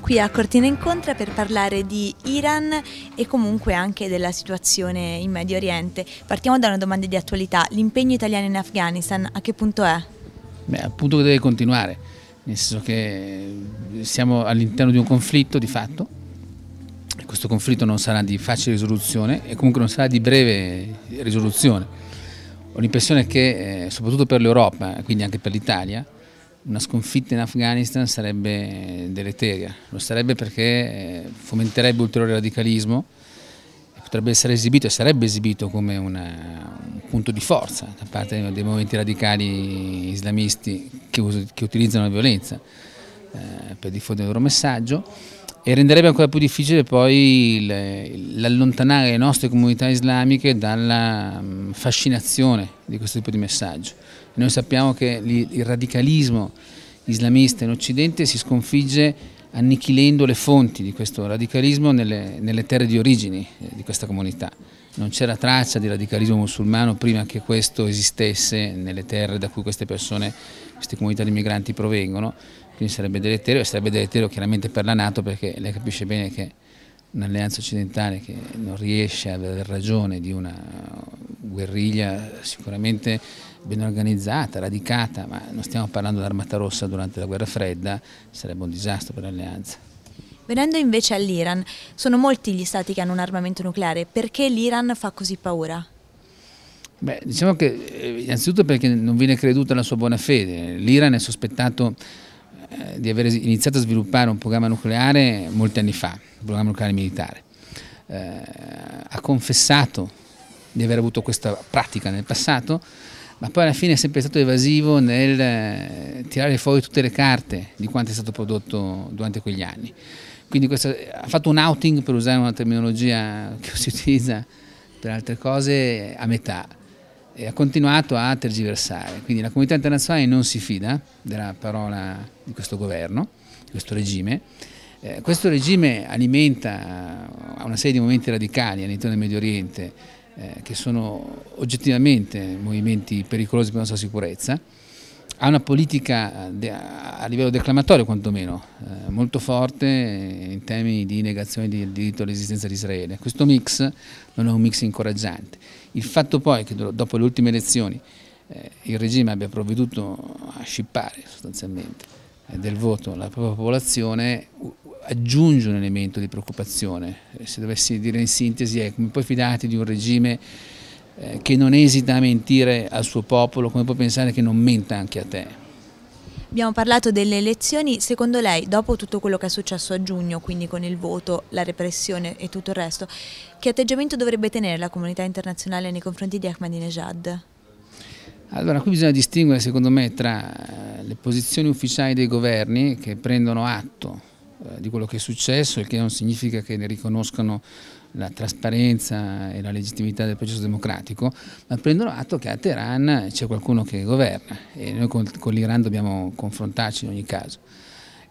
qui a Cortina Incontra per parlare di Iran e comunque anche della situazione in Medio Oriente. Partiamo da una domanda di attualità. L'impegno italiano in Afghanistan a che punto è? Beh, al che deve continuare, nel senso che siamo all'interno di un conflitto di fatto questo conflitto non sarà di facile risoluzione e comunque non sarà di breve risoluzione. Ho l'impressione che, eh, soprattutto per l'Europa, eh, quindi anche per l'Italia, una sconfitta in Afghanistan sarebbe eh, deleteria. Lo sarebbe perché fomenterebbe ulteriore radicalismo, potrebbe essere esibito e sarebbe esibito come una, un punto di forza da parte dei movimenti radicali islamisti che, che utilizzano la violenza eh, per diffondere il loro messaggio e renderebbe ancora più difficile poi l'allontanare le nostre comunità islamiche dalla mm, fascinazione di questo tipo di messaggio. Noi sappiamo che il radicalismo islamista in Occidente si sconfigge annichilendo le fonti di questo radicalismo nelle, nelle terre di origini eh, di questa comunità. Non c'era traccia di radicalismo musulmano prima che questo esistesse nelle terre da cui queste persone, queste comunità di migranti provengono, quindi sarebbe deleterio e sarebbe deleterio chiaramente per la Nato perché lei capisce bene che un'alleanza occidentale che non riesce ad avere ragione di una guerriglia sicuramente ben organizzata, radicata, ma non stiamo parlando dell'Armata Rossa durante la guerra fredda, sarebbe un disastro per l'alleanza. Venendo invece all'Iran, sono molti gli stati che hanno un armamento nucleare, perché l'Iran fa così paura? Beh, diciamo che eh, innanzitutto perché non viene creduta la sua buona fede. L'Iran è sospettato eh, di aver iniziato a sviluppare un programma nucleare molti anni fa, un programma nucleare militare. Eh, ha confessato di aver avuto questa pratica nel passato, ma poi alla fine è sempre stato evasivo nel eh, tirare fuori tutte le carte di quanto è stato prodotto durante quegli anni. Quindi questo, ha fatto un outing, per usare una terminologia che si utilizza per altre cose, a metà e ha continuato a tergiversare. Quindi la comunità internazionale non si fida della parola di questo governo, di questo regime. Eh, questo regime alimenta una serie di momenti radicali all'interno del Medio Oriente, eh, che sono oggettivamente movimenti pericolosi per la nostra sicurezza, ha una politica eh, a livello declamatorio quantomeno eh, molto forte in termini di negazione del diritto all'esistenza di Israele. Questo mix non è un mix incoraggiante. Il fatto poi che dopo le ultime elezioni il regime abbia provveduto a scippare sostanzialmente del voto la propria popolazione aggiunge un elemento di preoccupazione, eh, se dovessi dire in sintesi è come ecco, puoi fidarti di un regime eh, che non esita a mentire al suo popolo, come puoi pensare che non menta anche a te? Abbiamo parlato delle elezioni, secondo lei dopo tutto quello che è successo a giugno, quindi con il voto, la repressione e tutto il resto, che atteggiamento dovrebbe tenere la comunità internazionale nei confronti di Ahmadinejad? Allora, qui bisogna distinguere secondo me tra eh, le posizioni ufficiali dei governi che prendono atto eh, di quello che è successo, il che non significa che ne riconoscano la trasparenza e la legittimità del processo democratico, ma prendono atto che a Teheran c'è qualcuno che governa e noi con, con l'Iran dobbiamo confrontarci in ogni caso.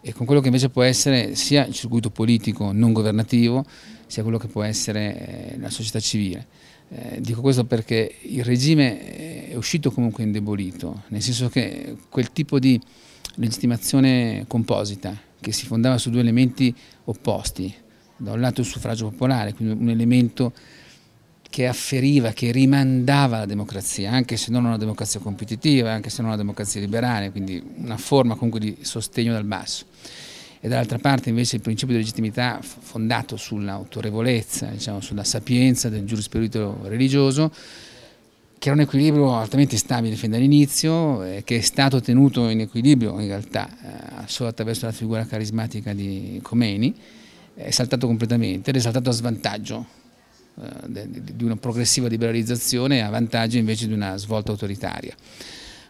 E con quello che invece può essere sia il circuito politico non governativo, sia quello che può essere eh, la società civile. Eh, dico questo perché il regime è uscito comunque indebolito, nel senso che quel tipo di legittimazione composita che si fondava su due elementi opposti, da un lato il suffragio popolare, quindi un elemento che afferiva, che rimandava alla democrazia, anche se non una democrazia competitiva, anche se non una democrazia liberale, quindi una forma comunque di sostegno dal basso. E dall'altra parte invece il principio di legittimità fondato sull'autorevolezza, diciamo, sulla sapienza del giurispruito religioso, che era un equilibrio altamente stabile fin dall'inizio, eh, che è stato tenuto in equilibrio in realtà eh, solo attraverso la figura carismatica di Khomeini, è saltato completamente ed è saltato a svantaggio eh, di una progressiva liberalizzazione a vantaggio invece di una svolta autoritaria.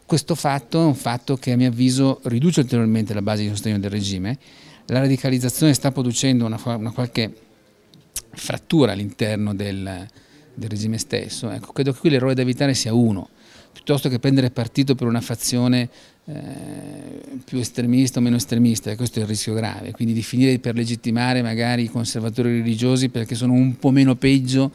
Questo fatto è un fatto che a mio avviso riduce ulteriormente la base di sostegno del regime, la radicalizzazione sta producendo una, una qualche frattura all'interno del, del regime stesso. Ecco, credo che qui l'errore da evitare sia uno, piuttosto che prendere partito per una fazione eh, più estremista o meno estremista, e questo è il rischio grave, quindi di finire per legittimare magari i conservatori religiosi perché sono un po' meno peggio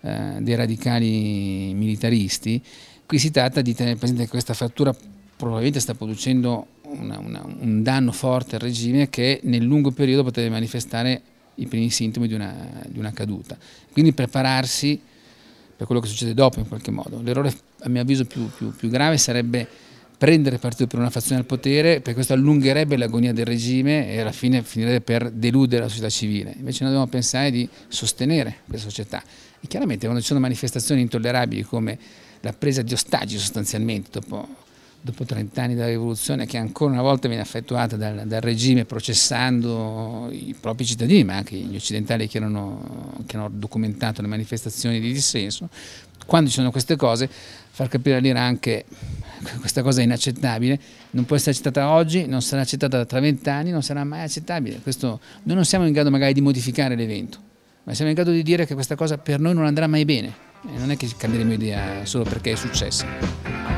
eh, dei radicali militaristi. Qui si tratta di tenere presente che questa frattura probabilmente sta producendo una, una, un danno forte al regime che nel lungo periodo potrebbe manifestare i primi sintomi di una, di una caduta. Quindi prepararsi per quello che succede dopo in qualche modo. L'errore a mio avviso più, più, più grave sarebbe prendere partito per una fazione al potere, perché questo allungherebbe l'agonia del regime e alla fine finirebbe per deludere la società civile. Invece noi dobbiamo pensare di sostenere questa società. E chiaramente quando ci sono manifestazioni intollerabili come la presa di ostaggi sostanzialmente dopo dopo 30 anni della rivoluzione che ancora una volta viene effettuata dal, dal, regime processando i propri cittadini ma anche gli occidentali che, erano, che hanno documentato le manifestazioni di dissenso quando ci sono queste cose far capire all'Iran che questa cosa è inaccettabile non può essere accettata oggi, non sarà accettata tra vent'anni, non sarà mai accettabile Questo, noi non siamo in grado magari di modificare l'evento ma siamo in grado di dire che questa cosa per noi non andrà mai bene e non è che cambieremo idea solo perché è successa